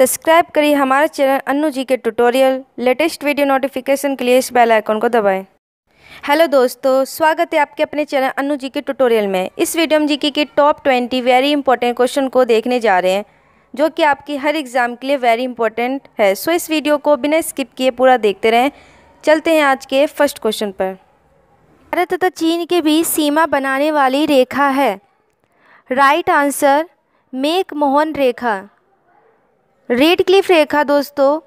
subscribe करिए हमारा channel Annu जी के ट्यूटोरियल लेटेस्ट वीडियो नोटिफिकेशन के लिए इस बेल आइकन को दबाएं हेलो दोस्तों स्वागत है आपके अपने चैनल अन्नू जी के ट्यूटोरियल में इस वीडियो में G K top twenty very important question को देखने जा रहे हैं जो कि आपकी हर एग्ज़ाम के लिए वेरी इंपॉर्टेंट है सो इस वीडियो को बिना स्किप किए पूरा देखते रहें चलते हैं आज के फर्स्ट क्वेश्चन पर भारत तथा चीन के बीच सीमा बनाने वाली रेखा है राइट आंसर मेक मोहन रेखा रेड क्लिफ रेखा दोस्तों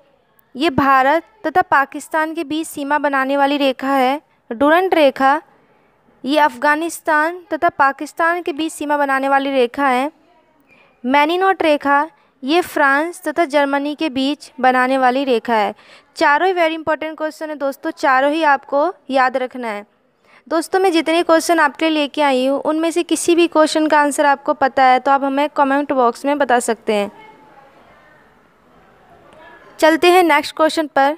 ये भारत तथा पाकिस्तान के बीच सीमा बनाने वाली रेखा है डूरंट रेखा ये अफ़गानिस्तान तथा पाकिस्तान के बीच सीमा बनाने वाली रेखा है मैनिनोट रेखा ये फ्रांस तथा जर्मनी के बीच बनाने वाली रेखा है चारों ही वेरी इंपॉर्टेंट क्वेश्चन है दोस्तों चारों ही आपको याद रखना है दोस्तों मैं जितने क्वेश्चन आपके लिए लेके आई हूँ उनमें से किसी भी क्वेश्चन का आंसर आपको पता है तो आप हमें कमेंट बॉक्स में बता सकते हैं चलते हैं नेक्स्ट क्वेश्चन पर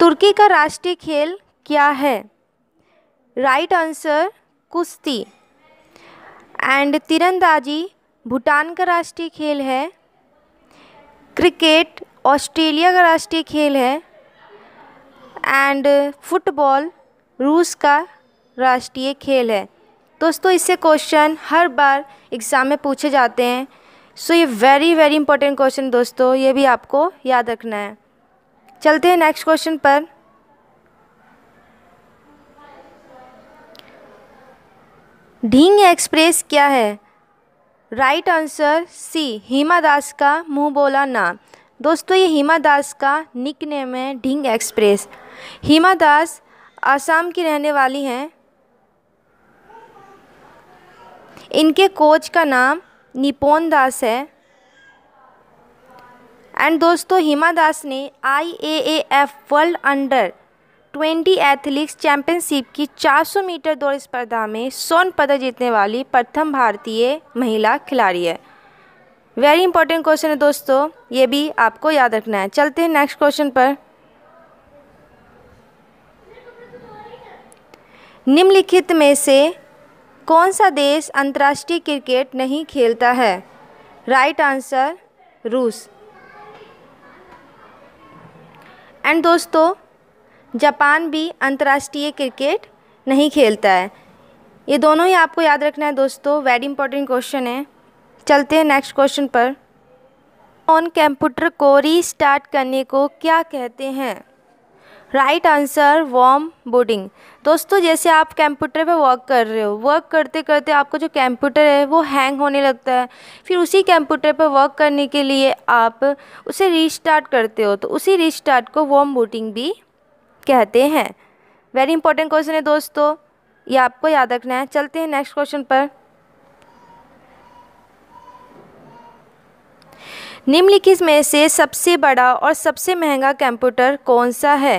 तुर्की का राष्ट्रीय खेल क्या है राइट आंसर कुश्ती एंड तिरंदाजी भूटान का राष्ट्रीय खेल है क्रिकेट ऑस्ट्रेलिया का राष्ट्रीय खेल है एंड फुटबॉल रूस का राष्ट्रीय खेल है दोस्तों इससे क्वेश्चन हर बार एग्ज़ाम में पूछे जाते हैं सो ये वेरी वेरी इंपॉर्टेंट क्वेश्चन दोस्तों ये भी आपको याद रखना है चलते हैं नेक्स्ट क्वेश्चन पर ढींग एक्सप्रेस क्या है राइट आंसर सी हीमा दास का मुंह बोला नाम दोस्तों ये हेमा दास का निक नेम है ढींग एक्सप्रेस हेमा दास आसाम की रहने वाली हैं इनके कोच का नाम निपोन दास है एंड दोस्तों हिमा दास ने I A A F world under twenty athletics championship की 400 मीटर दौड़ स्पर्धा में स्वर्ण पदक जीतने वाली प्रथम भारतीय महिला खिलाड़ी है वेरी इंपॉर्टेंट क्वेश्चन है दोस्तों ये भी आपको याद रखना है चलते हैं नेक्स्ट क्वेश्चन पर निम्नलिखित में से कौन सा देश अंतर्राष्ट्रीय क्रिकेट नहीं खेलता है राइट आंसर रूस एंड दोस्तों जापान भी अंतर्राष्ट्रीय क्रिकेट नहीं खेलता है ये दोनों ही आपको याद रखना है दोस्तों वेरी इंपॉर्टेंट क्वेश्चन है चलते हैं नेक्स्ट क्वेश्चन पर ऑन कंप्यूटर को रीस्टार्ट करने को क्या कहते हैं राइट आंसर वॉम बोर्डिंग दोस्तों जैसे आप कंप्यूटर पे वर्क कर रहे हो वर्क करते करते आपका जो कंप्यूटर है वो हैंग होने लगता है फिर उसी कंप्यूटर पर वर्क करने के लिए आप उसे रीस्टार्ट करते हो तो उसी रीस्टार्ट को वॉम बूटिंग भी कहते हैं वेरी इंपॉर्टेंट क्वेश्चन है दोस्तों ये आपको याद रखना है चलते हैं नेक्स्ट क्वेश्चन पर निम्नलिखित में से सबसे बड़ा और सबसे महंगा कंप्यूटर कौन सा है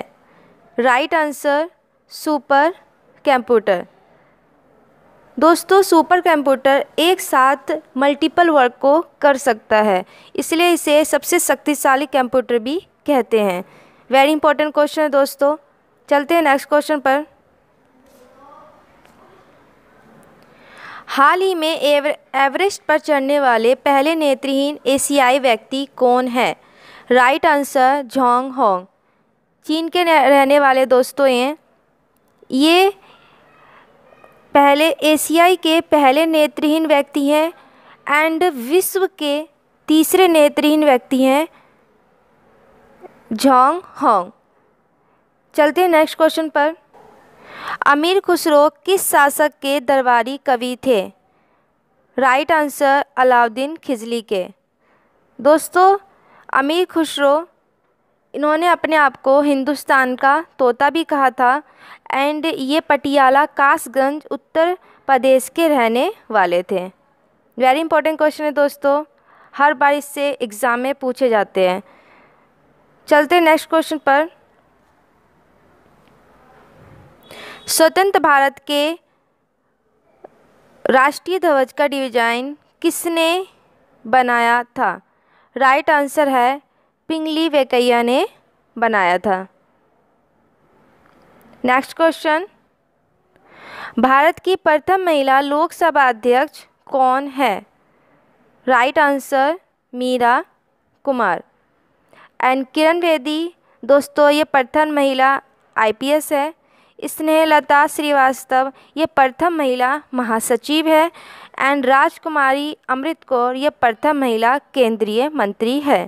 right right answer super computer दोस्तों सुपर कंप्यूटर एक साथ मल्टीपल वर्क को कर सकता है इसलिए इसे सबसे शक्तिशाली कंप्यूटर भी कहते हैं वेरी इंपॉर्टेंट क्वेश्चन है दोस्तों चलते हैं नेक्स्ट क्वेश्चन पर हाल ही में एवरेस्ट पर चढ़ने वाले पहले नेत्रहीन एशियाई व्यक्ति कौन है राइट आंसर झोंग होंग चीन के रहने वाले दोस्तों हैं ये पहले एशियाई के पहले नेत्रहीन व्यक्ति हैं एंड विश्व के तीसरे नेत्रहीन व्यक्ति हैं झोंग होंग चलते हैं नेक्स्ट क्वेश्चन पर अमीर खुसरो किस शासक के दरबारी कवि थे राइट आंसर अलाउद्दीन खिजली के दोस्तों अमीर खुसरो इन्होंने अपने आप को हिंदुस्तान का तोता भी कहा था एंड ये पटियाला कासगंज उत्तर प्रदेश के रहने वाले थे वेरी इंपॉर्टेंट क्वेश्चन है दोस्तों हर बार इससे एग्ज़ाम में पूछे जाते हैं चलते नेक्स्ट क्वेश्चन पर स्वतंत्र भारत के राष्ट्रीय ध्वज का डिजाइन किसने बनाया था राइट right आंसर है पिंगली वेकैया ने बनाया था नेक्स्ट क्वेश्चन भारत की प्रथम महिला लोकसभा अध्यक्ष कौन है right answer Meira Kumar and Kiran Bedi दोस्तों ये प्रथम महिला आईपीएस है स्नेहलता श्रीवास्तव ये प्रथम महिला महासचिव है एंड राजकुमारी अमृत कौर ये प्रथम महिला केंद्रीय मंत्री है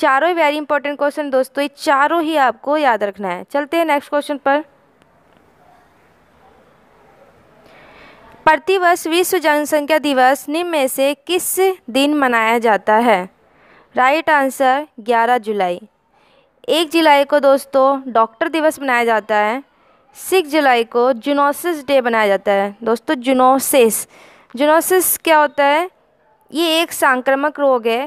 चारों ही वेरी इंपॉर्टेंट क्वेश्चन दोस्तों ये चारों ही आपको याद रखना है चलते हैं नेक्स्ट क्वेश्चन पर प्रतिवर्ष विश्व जनसंख्या दिवस निम्न में से किस दिन मनाया जाता है राइट आंसर 11 जुलाई एक जुलाई को दोस्तों डॉक्टर दिवस मनाया जाता है सिक्स जुलाई को जुनोसिस डे बनाया जाता है दोस्तों जुनोसिस जुनोसिस क्या होता है ये एक संक्रामक रोग है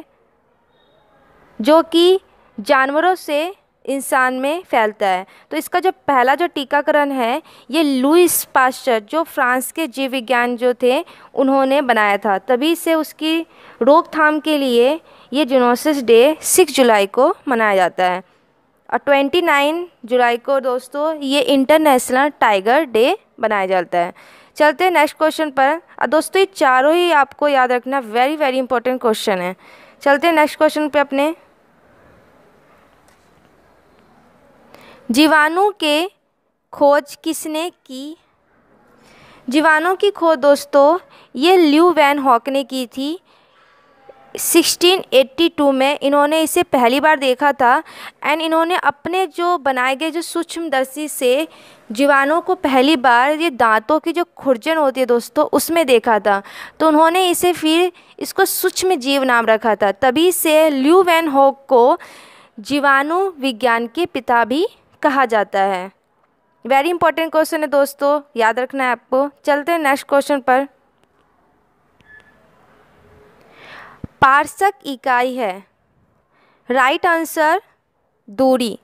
जो कि जानवरों से इंसान में फैलता है तो इसका जो पहला जो टीकाकरण है ये लुइस पास्चर जो फ्रांस के जीव विज्ञान जो थे उन्होंने बनाया था तभी से उसकी रोकथाम के लिए ये जूनोसिस डे सिक्स जुलाई को मनाया जाता है और ट्वेंटी नाइन जुलाई को दोस्तों ये इंटरनेशनल टाइगर डे बनाया जाता है चलते हैं नेक्स्ट क्वेश्चन पर दोस्तों ये चारों ही आपको याद रखना वेरी वेरी इंपॉर्टेंट क्वेश्चन है चलते हैं नेक्स्ट क्वेश्चन पे अपने जीवाणु के खोज किसने की जीवाणु की खोज दोस्तों ये ल्यू वैन हॉक ने की थी 1682 में इन्होंने इसे पहली बार देखा था एंड इन्होंने अपने जो बनाए गए जो सूक्ष्मदर्शी से जीवाणु को पहली बार ये दांतों की जो खुरजन होती है दोस्तों उसमें देखा था तो उन्होंने इसे फिर इसको सूक्ष्म जीव नाम रखा था तभी से ल्यू वैन हॉक को जीवाणु विज्ञान के पिता भी कहा जाता है वेरी इंपॉर्टेंट क्वेश्चन है दोस्तों याद रखना है आपको चलते हैं नेक्स्ट क्वेश्चन पर पार्सक इकाई है राइट आंसर दूरी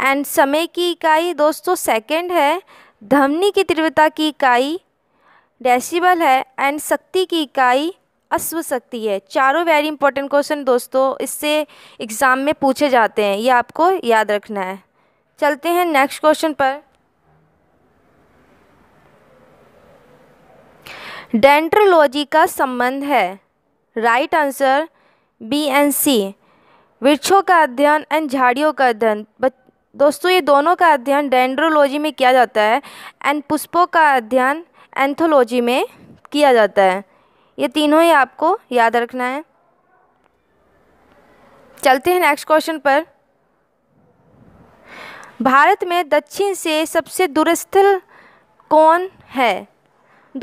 एंड समय की इकाई दोस्तों सेकंड है धमनी की तीव्रता की इकाई डेसिबल है एंड शक्ति की इकाई अश्व शक्ति है चारों वेरी इंपॉर्टेंट क्वेश्चन दोस्तों इससे एग्ज़ाम में पूछे जाते हैं ये आपको याद रखना है चलते हैं नेक्स्ट क्वेश्चन पर डेंट्रोलॉजी का संबंध है right answer B and C वृक्षों का अध्ययन एंड झाड़ियों का अध्ययन दोस्तों ये दोनों का अध्ययन डेंड्रोलॉजी में किया जाता है एंड पुष्पों का अध्ययन एंथोलॉजी में किया जाता है ये तीनों ही आपको याद रखना है चलते हैं नेक्स्ट क्वेश्चन पर भारत में दक्षिण से सबसे दूरस्थल कौन है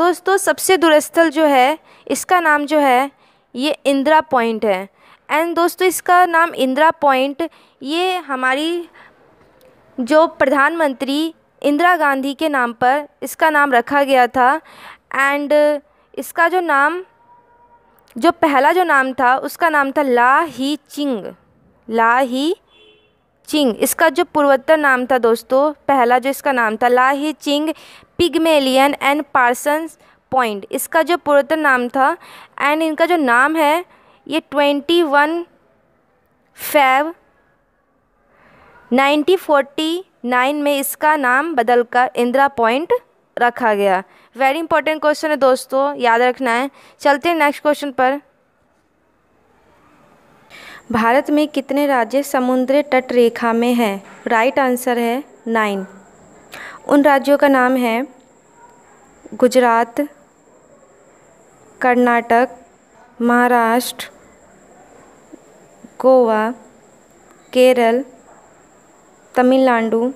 दोस्तों सबसे दूरस्थल जो है इसका नाम जो है ये इंदिरा पॉइंट है एंड दोस्तों इसका नाम इंदिरा पॉइंट ये हमारी जो प्रधानमंत्री इंदिरा गांधी के नाम पर इसका नाम रखा गया था एंड इसका जो नाम जो पहला जो नाम था उसका नाम था ला ही चिंग ला ही चिंग इसका जो पूर्वोत्तर नाम था दोस्तों पहला जो इसका नाम था ला ही चिंग पिगमेलियन एंड पार्सन्स पॉइंट इसका जो पूर्वोत्तर नाम था एंड इनका जो नाम है ये twenty one five nineteen forty nine में इसका नाम बदल कर इंदिरा पॉइंट रखा गया वेरी इंपॉर्टेंट क्वेश्चन है दोस्तों याद रखना है चलते हैं नेक्स्ट क्वेश्चन पर भारत में कितने राज्य समुद्र तट रेखा में हैं राइट आंसर है नाइन उन राज्यों का नाम है गुजरात कर्नाटक महाराष्ट्र गोवा केरल तमिलनाडु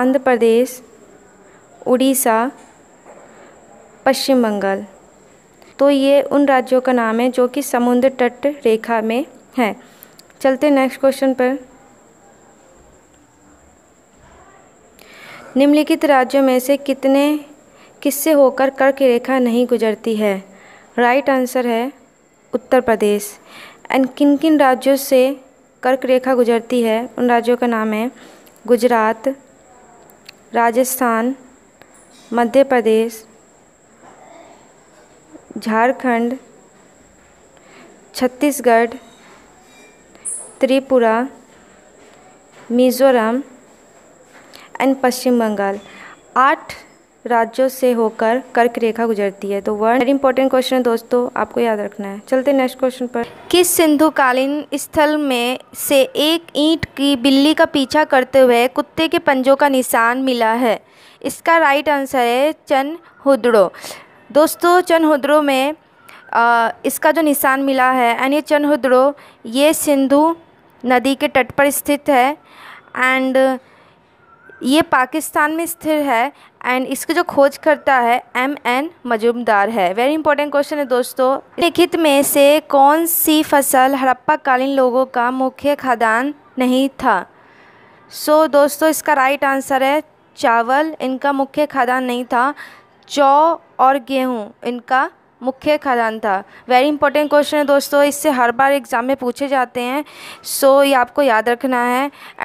आंध्र प्रदेश उड़ीसा पश्चिम बंगाल तो ये उन राज्यों का नाम है जो कि समुद्र तट रेखा में है चलते नेक्स्ट क्वेश्चन पर निम्नलिखित राज्यों में से कितने किससे होकर कर्क रेखा नहीं गुजरती है राइट आंसर है उत्तर प्रदेश एंड किन किन राज्यों से कर्क रेखा गुजरती है उन राज्यों का नाम है गुजरात राजस्थान मध्य प्रदेश झारखंड छत्तीसगढ़ त्रिपुरा मिज़ोरम एंड पश्चिम बंगाल आठ राज्यों से होकर कर्क रेखा गुजरती है तो वर्ण वेरी इंपॉर्टेंट क्वेश्चन है दोस्तों आपको याद रखना है चलते नेक्स्ट क्वेश्चन पर किस सिंधुकालीन स्थल में से एक ईंट की बिल्ली का पीछा करते हुए कुत्ते के पंजों का निशान मिला है इसका राइट आंसर है चन हुदड़ो दोस्तों चनहुद्रो में आ, इसका जो निशान मिला है एंड ये चनहुद्रो ये सिंधु नदी के तट पर स्थित है एंड ये पाकिस्तान में स्थिर है एंड इसकी जो खोज करता है एम एन मजूमदार है वेरी इंपॉर्टेंट क्वेश्चन है दोस्तों लिखित में से कौन सी फसल हड़प्पा कालीन लोगों का मुख्य खादान नहीं था सो so, दोस्तों इसका राइट आंसर है चावल इनका मुख्य खादान नहीं था जौ और गेहूँ इनका मुख्य खदान था वेरी इंपॉर्टेंट क्वेश्चन है दोस्तों इससे हर बार एग्ज़ाम में पूछे जाते हैं सो ये आपको याद रखना है